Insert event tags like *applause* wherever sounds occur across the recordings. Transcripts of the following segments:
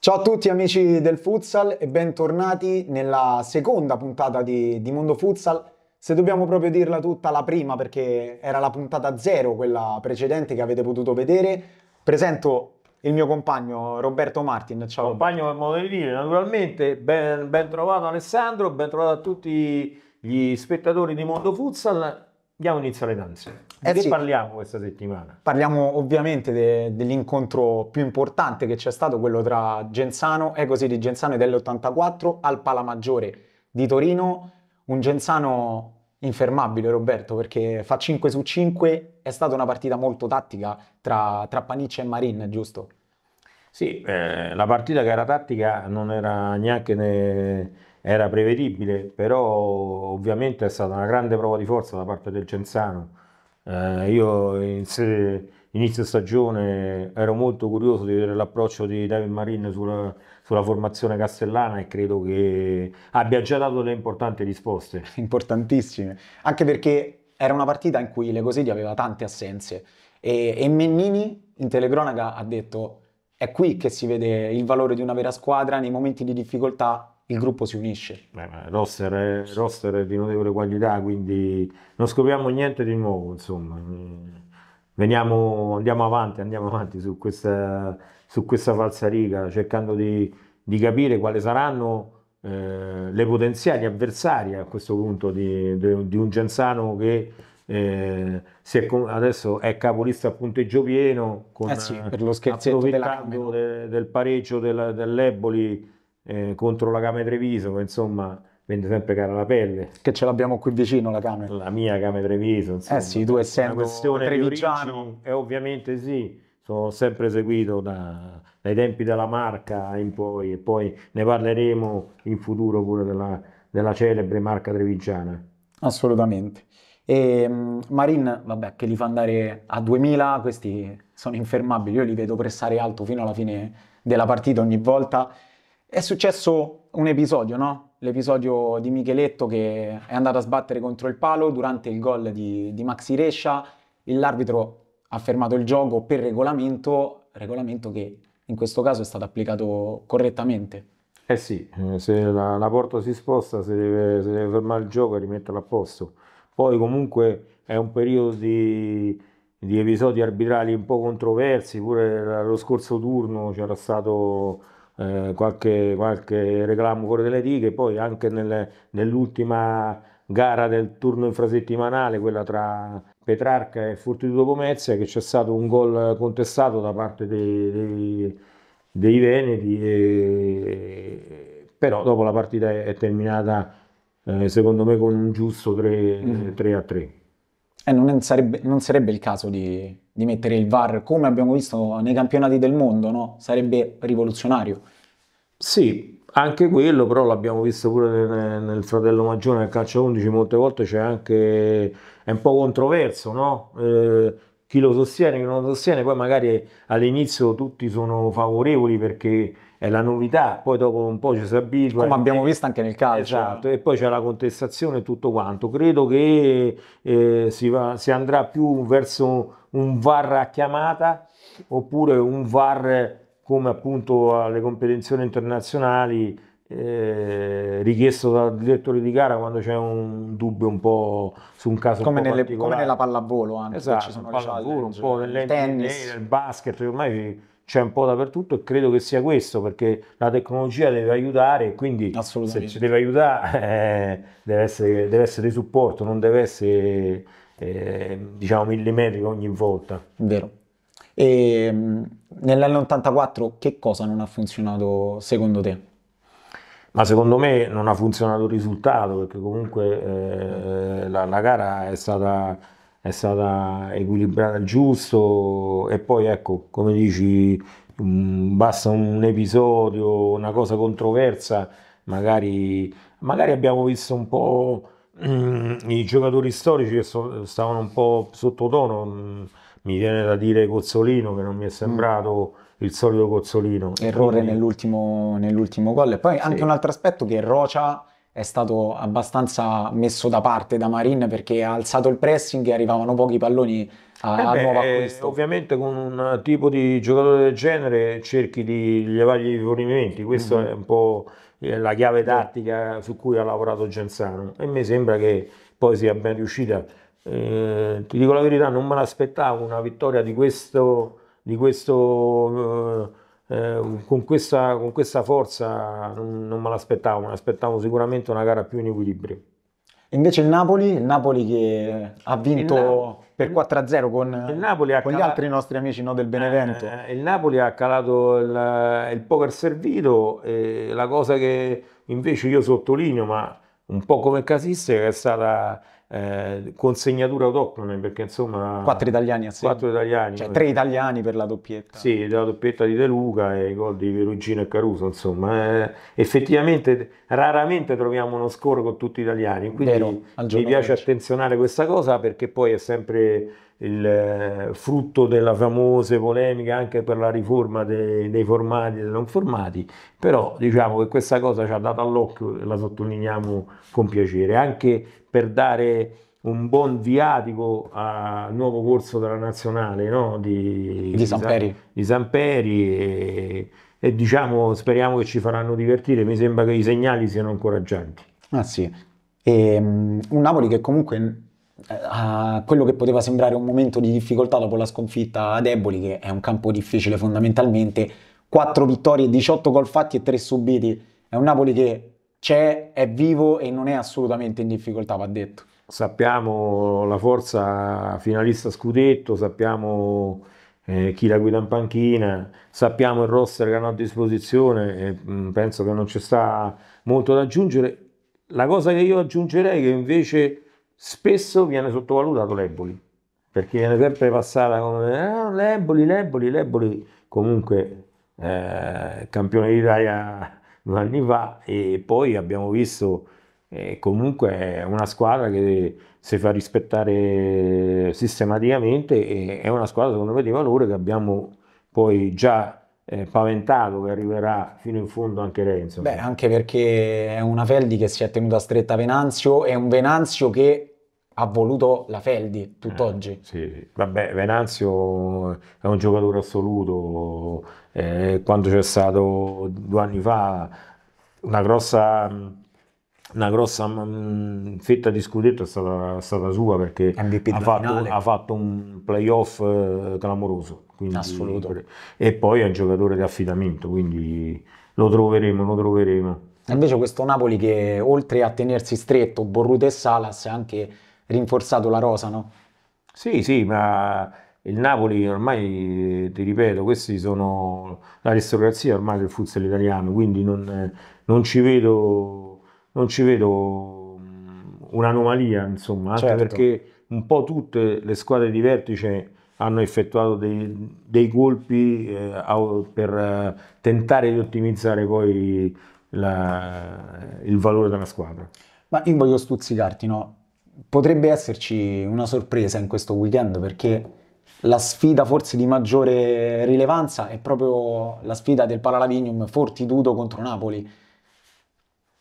Ciao a tutti amici del futsal e bentornati nella seconda puntata di, di, Mondo Futsal. Se dobbiamo proprio dirla tutta, la prima perché era la puntata zero, quella precedente che avete potuto vedere. Presento il mio compagno Roberto Martin, ciao. Compagno per modo di dire, naturalmente, ben, ben trovato Alessandro, ben trovato a tutti gli spettatori di Mondo Futsal. Diamo inizio alle danze. Di eh che sì. parliamo questa settimana? Parliamo ovviamente de, dell'incontro più importante che c'è stato, quello tra Genzano, Ecosi eh, di Genzano dell'84 al Palamaggiore di Torino. Un Genzano infermabile Roberto perché fa 5 su 5, è stata una partita molto tattica tra, tra Paniccia e Marin, giusto? Sì, eh, la partita che era tattica non era neanche ne... era prevedibile, però ovviamente è stata una grande prova di forza da parte del Genzano. Eh, io in se... inizio stagione ero molto curioso di vedere l'approccio di David Marin sulla sulla formazione castellana e credo che abbia già dato delle importanti risposte. *laughs* Importantissime, anche perché era una partita in cui Legosedi aveva tante assenze e, e Mennini in telecronaca ha detto è qui che si vede il valore di una vera squadra, nei momenti di difficoltà il gruppo si unisce. Beh, roster, roster, è di notevole qualità, quindi non scopriamo niente di nuovo, insomma. Veniamo, andiamo avanti, andiamo avanti su questa su questa riga, cercando di, di capire quali saranno eh, le potenziali avversarie a questo punto di, di, di un Genzano che eh, è, adesso è capolista a punteggio pieno con, eh sì, eh, per lo scherzetto approfittando de, del pareggio del, dell'Eboli eh, contro la Came Treviso che insomma vende sempre cara la pelle che ce l'abbiamo qui vicino la Came la mia Came Treviso insomma. eh sì tu essendo trevigiano è ovviamente sì sono sempre seguito da, dai tempi della marca in poi e poi ne parleremo in futuro pure della, della celebre marca trevigiana. Assolutamente. E ehm, Marin, vabbè, che li fa andare a 2000, questi sono infermabili, io li vedo pressare alto fino alla fine della partita ogni volta. È successo un episodio, no? L'episodio di Micheletto che è andato a sbattere contro il palo durante il gol di, di Maxi Rescia, l'arbitro ha fermato il gioco per regolamento, regolamento che in questo caso è stato applicato correttamente. Eh sì, eh, se la, la porta si sposta si deve, si deve, fermare il gioco e rimetterla a posto. Poi comunque è un periodo di, di episodi arbitrali un po' controversi, pure lo scorso turno c'era stato eh, qualche, qualche, reclamo fuori dalle righe, poi anche nel, nell'ultima gara del turno infrasettimanale, quella tra Petrarca e Fortitudo Pomezia che c'è stato un gol contestato da parte dei, dei, dei Veneti, e, però dopo la partita è terminata eh, secondo me con un giusto 3, mm. 3 a 3. Eh, non, sarebbe, non, sarebbe, il caso di, di, mettere il VAR come abbiamo visto nei campionati del mondo, no? sarebbe rivoluzionario. Sì, anche quello però l'abbiamo visto pure nel, nel fratello maggiore nel calcio 11, molte volte c'è anche, è un po' controverso, no? Eh, chi lo sostiene, chi non lo sostiene, poi magari all'inizio tutti sono favorevoli perché è la novità, poi dopo un po' ci si abitua. Come abbiamo visto anche nel calcio. Esatto, e poi c'è la contestazione e tutto quanto. Credo che eh, si, va, si andrà più verso un VAR a chiamata oppure un VAR come appunto alle competizioni internazionali eh, richiesto dal direttore di gara quando c'è un dubbio un po' su un caso come, un nelle, come nella pallavolo anche esatto, ci sono pallavolo, un po' nel tennis, nel basket ormai c'è un po' dappertutto e credo che sia questo perché la tecnologia deve aiutare e quindi se ci deve aiutare *laughs* eh, deve, essere, deve essere di supporto non deve essere eh, diciamo millimetrico ogni volta vero e nell'N84 che cosa non ha funzionato secondo te? Ma secondo me non ha funzionato il risultato perché comunque eh, la, la, gara è stata, è stata equilibrata al giusto e poi ecco, come dici, basta un episodio, una cosa controversa, magari, magari abbiamo visto un po' i giocatori storici che so, stavano un po' sottotono. tono mi viene da dire Cozzolino che non mi è mm. sembrato mm. il solito Cozzolino. Errore Quindi... nell'ultimo, nell'ultimo gol. E poi anche un altro aspetto che Rocia è stato abbastanza messo da parte da Marin perché ha alzato il pressing e arrivavano pochi palloni a, eh beh, nuovo eh, acquisto. Ovviamente con un tipo di giocatore del genere cerchi di levargli i rifornimenti, questa mm-hmm. è un po' la chiave tattica su cui ha lavorato Genzano e mi sembra che poi sia ben riuscita eh, ti dico la verità, non me l'aspettavo una vittoria di questo, di questo eh, eh, con, questa, con, questa, forza, non, non me l'aspettavo, me l'aspettavo sicuramente una gara più in equilibrio. Invece il Napoli, il Napoli che ha vinto Na- per 4-0 con, con calato, gli altri nostri amici no, del eh, Benevento. Eh, il Napoli ha calato il, il poker servito, la cosa che invece io sottolineo, ma un po' come casista, che è stata eh, con autoctone perché insomma quattro italiani a quattro italiani cioè tre italiani per la doppietta sì la doppietta di De Luca e i gol di Perugino e Caruso insomma eh, effettivamente raramente troviamo uno score con tutti italiani quindi Vero, mi piace attenzionare questa cosa perché poi è sempre il eh, frutto della famosa polemica anche per la riforma dei, dei formati e dei non formati, però diciamo che questa cosa ci ha dato all'occhio e la sottolineiamo con piacere, anche per dare un buon viatico al nuovo corso della nazionale no? di, di, Samperi, di Samperi e, e, diciamo speriamo che ci faranno divertire, mi sembra che i segnali siano incoraggianti. Ah sì, e, um, un Napoli che comunque eh, a quello che poteva sembrare un momento di difficoltà dopo la sconfitta ad Eboli, che è un campo difficile fondamentalmente, 4 vittorie, 18 gol fatti e 3 subiti, è un Napoli che c'è, è vivo e non è assolutamente in difficoltà, va detto. Sappiamo la forza finalista scudetto, sappiamo eh, chi la guida in panchina, sappiamo il roster che hanno a disposizione e mh, mm, penso che non ci sta molto da aggiungere. La cosa che io aggiungerei è che invece spesso viene sottovalutato l'Eboli, perché viene sempre passata come ah, l'Eboli, l'Eboli, l'Eboli, comunque eh, campione d'Italia *laughs* due anni fa e poi abbiamo visto eh, comunque è una squadra che si fa rispettare sistematicamente e è una squadra secondo me di valore che abbiamo poi già eh, paventato che arriverà fino in fondo anche Renzo. Beh, anche perché è una Feldi che si è tenuta stretta a Venanzio è un Venanzio che ha voluto la Feldi tutt'oggi. Eh, sì, vabbè, Venanzio è un giocatore assoluto. Eh, quando c'è stato due anni fa una grossa una grossa mh, mm, fetta di scudetto è stata, stata sua perché ha fatto, ha fatto, un playoff eh, clamoroso. Quindi, Assoluto. E poi è un giocatore di affidamento, quindi lo troveremo, lo troveremo. Invece questo Napoli che oltre a tenersi stretto Borrute e Salas ha anche rinforzato la rosa, no? Sì, sì, ma il Napoli ormai, eh, ti ripeto, questi sono l'aristocrazia ormai del futsal italiano, quindi non, non ci vedo non ci vedo mm, un'anomalia, insomma, anche certo. perché un po' tutte le squadre di vertice hanno effettuato dei, dei colpi eh, per eh, tentare di ottimizzare poi la, il valore della squadra. Ma io voglio stuzzicarti, no? Potrebbe esserci una sorpresa in questo weekend perché la sfida forse di maggiore rilevanza è proprio la sfida del Palaladignum Fortitudo contro Napoli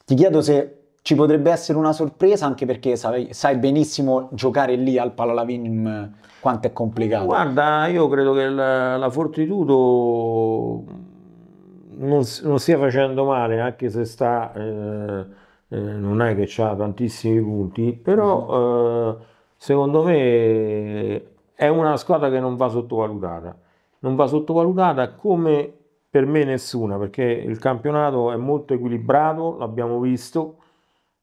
ti chiedo se ci potrebbe essere una sorpresa anche perché sai, sai benissimo giocare lì al Palalavin quanto è complicato. Guarda, io credo che la, la Fortitudo non, non, stia facendo male anche se sta... Eh, eh, non è che ha tantissimi punti, però mhm. eh, secondo me è una squadra che non va sottovalutata. Non va sottovalutata come per me nessuna, perché il campionato è molto equilibrato, l'abbiamo visto,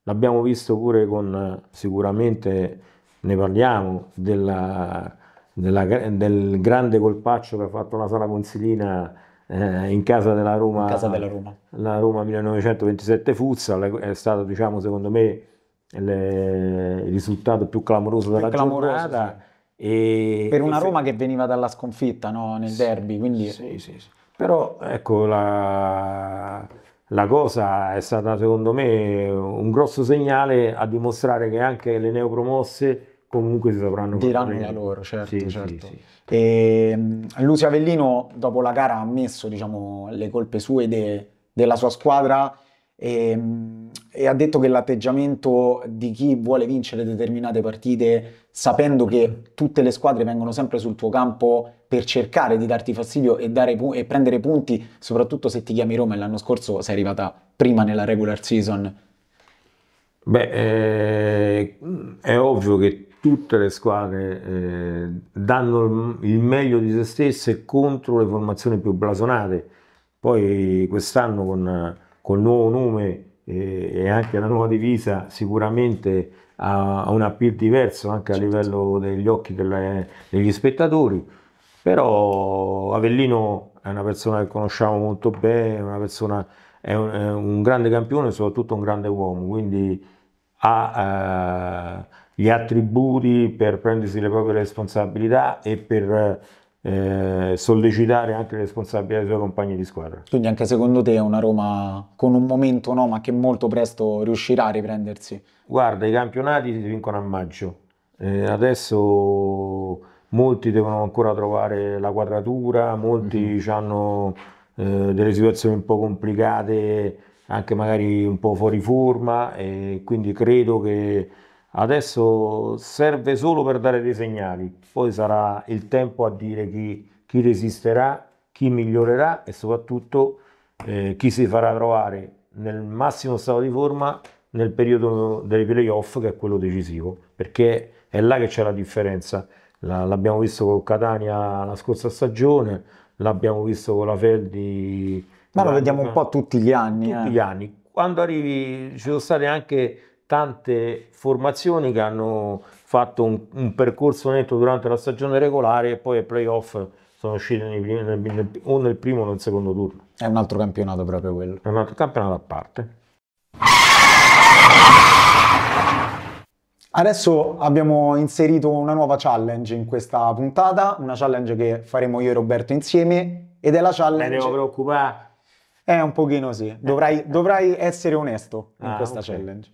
l'abbiamo visto pure con, sicuramente ne parliamo, della, della, del grande colpaccio che ha fatto la sala consilina eh, in casa della Roma, casa della Roma. la Roma 1927 Futsal, è stato diciamo secondo me le, il risultato più clamoroso della più clamoroso, giornata. Sì. E, per una Roma che veniva dalla sconfitta no? nel sì, derby, quindi... Sì, sì, sì. Però ecco, la, la cosa è stata secondo me un grosso segnale a dimostrare che anche le neopromosse comunque si sapranno diranno la loro, certo, sì, certo. Sì, sì. E, ehm, Lucio Avellino dopo la gara ha ammesso diciamo, le colpe sue de, della sua squadra e, ehm, e ha detto che l'atteggiamento di chi vuole vincere determinate partite, sapendo che tutte le squadre vengono sempre sul tuo campo per cercare di darti fastidio e, dare, e prendere punti, soprattutto se ti chiami Roma e l'anno scorso sei arrivata prima nella regular season. Beh, eh, è ovvio che tutte le squadre eh, danno il meglio di se stesse contro le formazioni più blasonate. Poi quest'anno con col nuovo nome eh, e anche la nuova divisa sicuramente ha un appeal diverso anche a certo. livello degli occhi degli spettatori però Avellino è una persona che conosciamo molto bene persona, è, un, è un, grande campione e soprattutto un grande uomo quindi ha eh, gli attributi per prendersi le proprie responsabilità e per eh, sollecitare anche le responsabilità dei suoi compagni di squadra. Quindi anche secondo te è una Roma con un momento no, ma che molto presto riuscirà a riprendersi? Guarda, i campionati si vincono a maggio, eh, adesso molti devono ancora trovare la quadratura, molti mm-hmm. hanno eh, delle situazioni un po' complicate, anche magari un po' fuori forma, e quindi credo che Adesso serve solo per dare dei segnali, poi sarà il tempo a dire chi, chi resisterà, chi migliorerà e soprattutto eh, chi si farà trovare nel massimo stato di forma nel periodo dei playoff che è quello decisivo, perché è là che c'è la differenza. l'abbiamo visto con Catania la scorsa stagione, l'abbiamo visto con la Feldi. Ma lo vediamo un po' tutti gli anni. Tutti eh. gli anni. Quando arrivi, ci sono state anche tante formazioni che hanno fatto un, un percorso netto durante la stagione regolare e poi ai playoff sono uscite nei primi, nel, nel, o nel primo o nel secondo turno. È un altro campionato proprio quello. È un altro campionato a parte. Adesso abbiamo inserito una nuova challenge in questa puntata, una challenge che faremo io e Roberto insieme ed è la challenge... Ne devo preoccupare? Eh, un pochino sì, dovrai, eh, eh. dovrai essere onesto in ah, questa okay. challenge.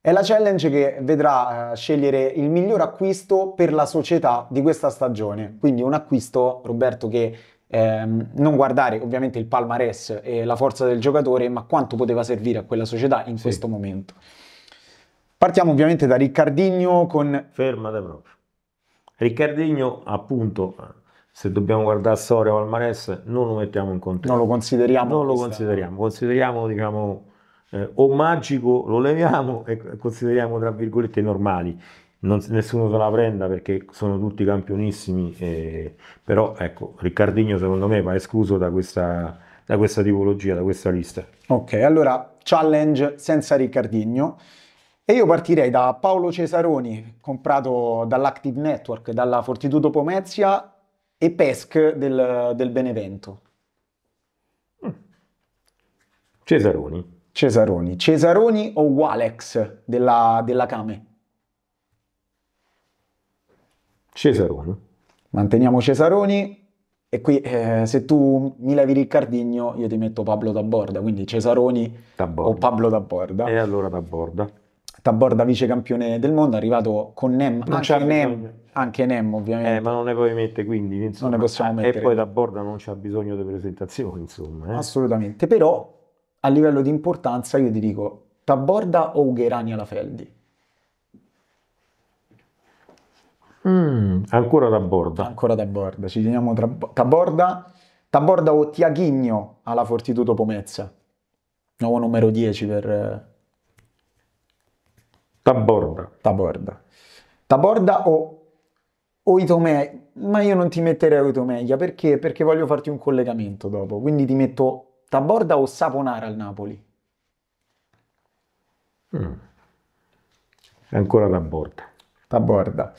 È la challenge che vedrà eh, scegliere il miglior acquisto per la società di questa stagione. Quindi un acquisto, Roberto, che ehm, non guardare ovviamente il palmarès e la forza del giocatore, ma quanto poteva servire a quella società in sì. questo momento. Partiamo ovviamente da Riccardigno con... Fermate proprio. Riccardigno, appunto, se dobbiamo guardare storia o Palmarès, non lo mettiamo in conto. Non lo consideriamo. Non lo consideriamo, consideriamo diciamo eh, o magico lo leviamo e consideriamo tra virgolette normali. Non, nessuno se la prenda perché sono tutti campionissimi, eh, però ecco, Riccardigno secondo me va escluso da questa, da questa tipologia, da questa lista. Ok, allora challenge senza Riccardigno. E io partirei da Paolo Cesaroni, comprato dall'Active Network, dalla Fortitudo Pomezia e PESC del, del Benevento. Mm. Cesaroni, Cesaroni. Cesaroni o Walex della, della Came? Cesaroni. Manteniamo Cesaroni e qui eh, se tu mi levi Riccardinho io ti metto Pablo da borda, quindi Cesaroni Taborda. o Pablo da borda. E allora da borda. Taborda vice campione del mondo, è arrivato con Nem, non anche Nem, anche Nem ovviamente. Eh, ma non ne puoi mettere quindi, insomma. Non ne possiamo mettere. E poi da borda non c'ha bisogno di presentazioni, insomma. Eh. Assolutamente, però a livello di importanza io ti dico Taborda o Ugherani Alafeldi? Mm, ancora da borda. Ancora da borda, ci teniamo tra... Taborda, Taborda o Tiaghigno alla Fortitudo Pomezza? Nuovo numero 10 per... Taborda. Taborda. Taborda o Oitomei? Ma io non ti metterei Oitomeglia perché? Perché voglio farti un collegamento dopo, quindi ti metto Taborda o Saponara al Napoli? Mm. Ancora Taborda. Taborda.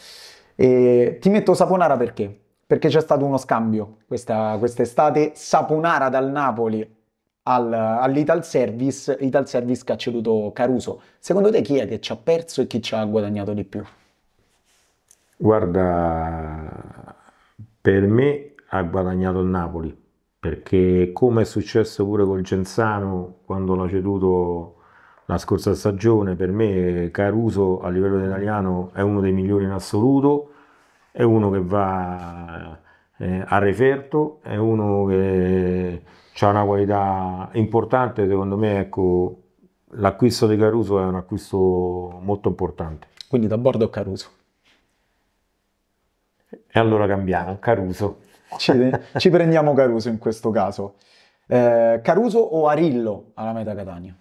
E ti metto Saponara perché? Perché c'è stato uno scambio questa, quest'estate, Saponara dal Napoli al, all'Ital Service, Ital Service che ha ceduto Caruso. Secondo te chi è che ci ha perso e chi ci ha guadagnato di più? Guarda, per me ha guadagnato il Napoli perché come è successo pure col Genzano quando l'ha ceduto la scorsa stagione, per me Caruso a livello italiano è uno dei migliori in assoluto, è uno che va eh, a referto, è uno che ha una qualità importante, secondo me ecco, l'acquisto di Caruso è un acquisto molto importante. Quindi da bordo Caruso. E allora cambiamo, Caruso ci, ci, prendiamo Caruso in questo caso. Eh, Caruso o Arillo alla meta Catania?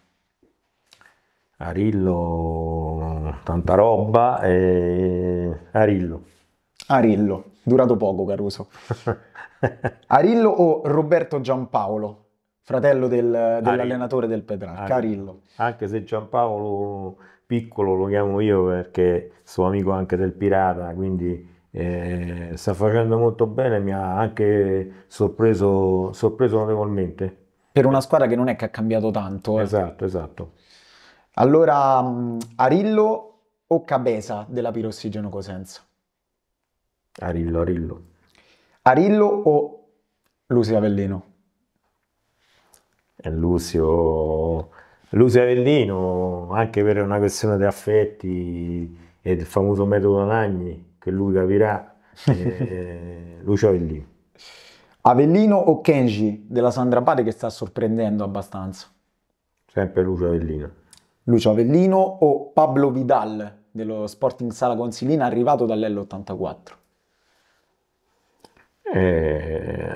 Arillo, tanta roba, e... Arillo. Arillo, durato poco Caruso. *laughs* Arillo o Roberto Giampaolo, fratello del, dell'allenatore del Petrarca? Arillo. Anche se Giampaolo piccolo lo chiamo io perché sono amico anche del Pirata, quindi eh, sta facendo molto bene, mi ha anche sorpreso, sorpreso notevolmente. Per una squadra che non è che ha cambiato tanto. Eh. Esatto, esatto. Allora, mm, Arillo o Cabeza della Pirossigeno Cosenza? Arillo, Arillo. Arillo o Lucio Avellino? Eh, Lucio, Lucio Avellino, anche per una questione di affetti e del famoso metodo Nagni che lui capirà, eh, Lucio Avellino. Avellino o Kenji della Sandra Bade che sta sorprendendo abbastanza? Sempre Lucio Avellino. Lucio Avellino o Pablo Vidal dello Sporting Sala Consilina arrivato dall'L84? Eh,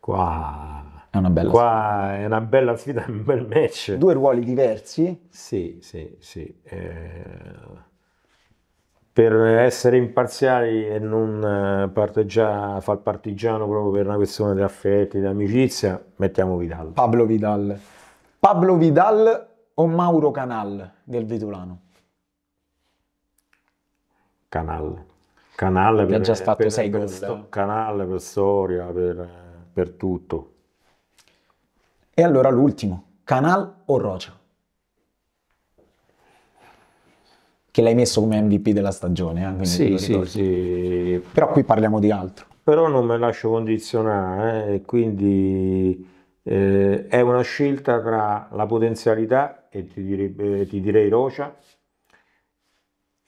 qua è una bella Qua sfida. è una bella sfida, *laughs* un bel match. Due ruoli diversi? Sì, sì, sì. Eh per essere imparziali e non eh, parteggia, far partigiano proprio per una questione di affetti, di amicizia, mettiamo Vidal. Pablo Vidal. Pablo Vidal o Mauro Canal del Vitulano? Canal. Canale per, ha già fatto per, sei per, gol. Sto, eh. canale per storia, per, per tutto. E allora l'ultimo, Canal o Rocha? che l'hai messo come MVP della stagione. Eh? Sì, sì, sì. Però qui parliamo di altro. Però non mi lascio condizionare, eh? quindi eh, è una scelta tra la potenzialità, e ti, direbbe, ti direi Rocia,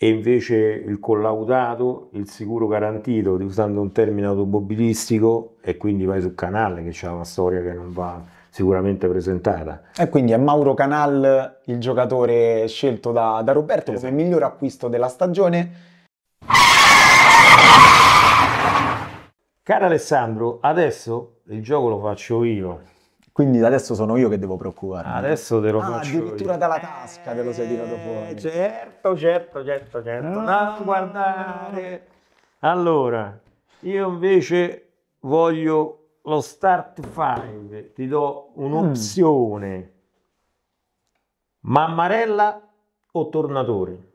e invece il collaudato, il sicuro garantito, usando un termine automobilistico, e quindi vai sul canale che c'è una storia che non va sicuramente presentata. E quindi è Mauro Canal il giocatore scelto da, da Roberto esatto. come miglior acquisto della stagione. Caro Alessandro, adesso il gioco lo faccio io. Quindi adesso sono io che devo preoccuparmi. Ah, adesso te lo ah, faccio addirittura io. dalla tasca te lo sei tirato eh, fuori. Certo, certo, certo, certo. Ah, no, guardare. Allora, io invece voglio lo start 5, ti do un'opzione. Mm. Mammarella o tornatore?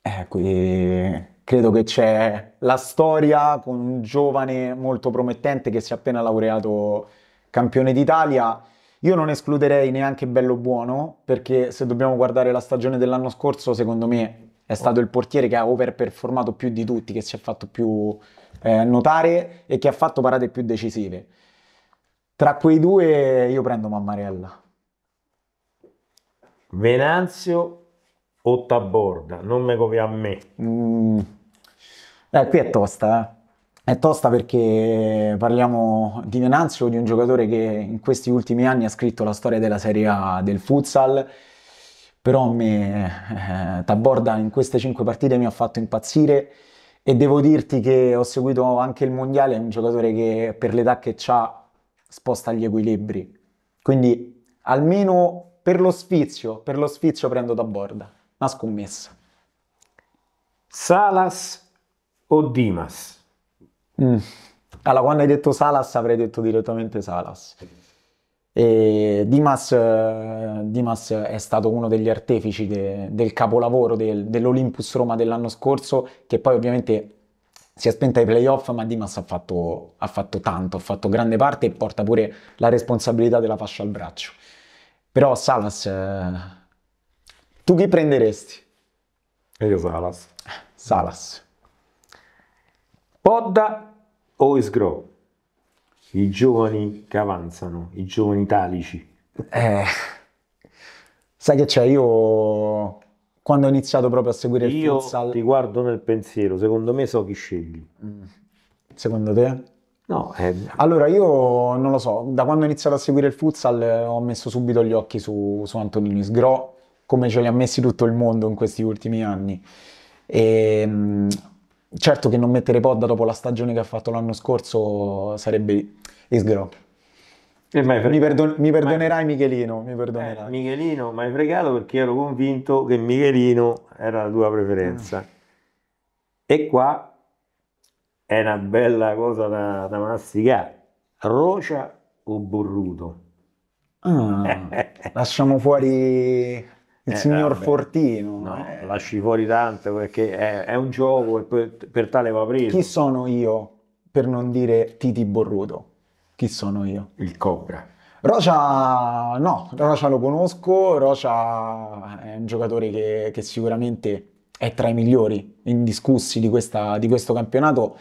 Eh, qui credo che c'è la storia con un giovane molto promettente che si è appena laureato campione d'Italia. Io non escluderei neanche Bello Buono, perché se dobbiamo guardare la stagione dell'anno scorso, secondo me è stato il portiere che ha overperformato più di tutti, che si è fatto più eh, notare e che ha fatto parate più decisive. Tra quei due io prendo Mammarella. Venanzio o Taborda? Non me copia a me. Mm. Eh, qui è tosta, eh. È tosta perché parliamo di Venanzio, di un giocatore che in questi ultimi anni ha scritto la storia della Serie A del futsal, però me, eh, Taborda in queste cinque partite mi ha fatto impazzire e devo dirti che ho seguito anche il Mondiale, è un giocatore che per l'età che ha sposta gli equilibri, quindi almeno per lo sfizio, per lo sfizio prendo Taborda, una scommessa. Salas o Dimas? Mm. Allora, quando hai detto Salas avrei detto direttamente Salas. E Dimas, eh, Dimas è stato uno degli artefici de, del capolavoro del, dell'Olympus Roma dell'anno scorso, che poi ovviamente si è spenta ai playoff, ma Dimas ha fatto, ha fatto tanto, ha fatto grande parte e porta pure la responsabilità della fascia al braccio. Però Salas, eh, tu chi prenderesti? Io Salas. Salas. Podda o Isgro? I giovani che avanzano, i giovani italici. Eh, sai che c'è, io quando ho iniziato proprio a seguire io il futsal... Io ti guardo nel pensiero, secondo me so chi scegli. Mm. Secondo te? No, è... Eh, allora io non lo so, da quando ho iniziato a seguire il futsal eh, ho messo subito gli occhi su, su Antonini Sgro, come ce li ha messi tutto il mondo in questi ultimi anni. E, ehm, certo che non mettere Podda dopo la stagione che ha fatto l'anno scorso sarebbe isgro. Fregato, eh, mi, perdon- mi, perdonerai mai... Michelino, mi perdonerai. Eh, Michelino, mi hai fregato perché ero convinto che Michelino era la tua preferenza. Mm. E qua è una bella cosa da, da masticare. Rocia o burruto? Ah, *laughs* lasciamo fuori il eh, signor vabbè, Fortino. No, eh. lasci fuori tanto perché è, è un gioco e per, per, tale va preso. Chi sono io per non dire Titi Borruto? Chi sono io? Il Cobra. Rocha, no, Rocha lo conosco, Rocha è un giocatore che, che sicuramente è tra i migliori indiscussi di, questa, di questo campionato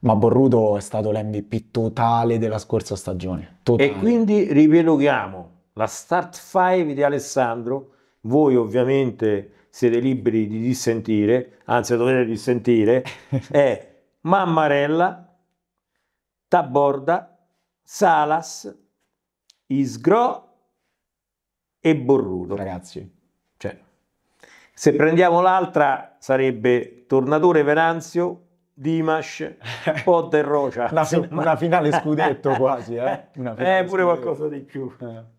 ma Borruto è stato l'MVP totale della scorsa stagione. Totale. E quindi riepiloghiamo la start 5 di Alessandro voi ovviamente siete liberi di dissentire, anzi dovete dissentire, *laughs* è Mammarella, Taborda, Salas, Isgro e Borruto. Ragazzi, cioè. se prendiamo l'altra sarebbe Tornatore Venanzio, Dimash, *laughs* Pod e Rocia. una, fi- una, finale scudetto *laughs* quasi, eh? Una finale eh, pure scudetto. qualcosa di più. Eh.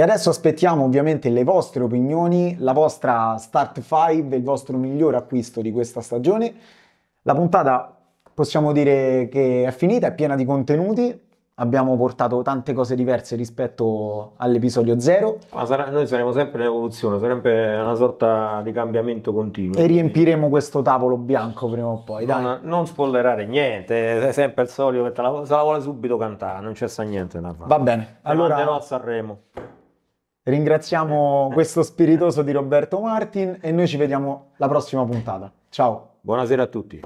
E adesso aspettiamo ovviamente le vostre opinioni, la vostra start 5, il vostro miglior acquisto di questa stagione. La puntata possiamo dire che è finita, è piena di contenuti, abbiamo portato tante cose diverse rispetto all'episodio 0. Ma sarà, noi saremo sempre in evoluzione, sempre una sorta di cambiamento continuo. E riempiremo questo tavolo bianco prima o poi. Non, non spoilerare niente, è sempre il solito, se la vuole subito cantare, non c'è sta niente da fare. Va bene, allora... Manderò a Sanremo. Ringraziamo *laughs* questo spiritoso di Roberto Martin e noi ci vediamo la prossima puntata. Ciao. Buonasera a tutti.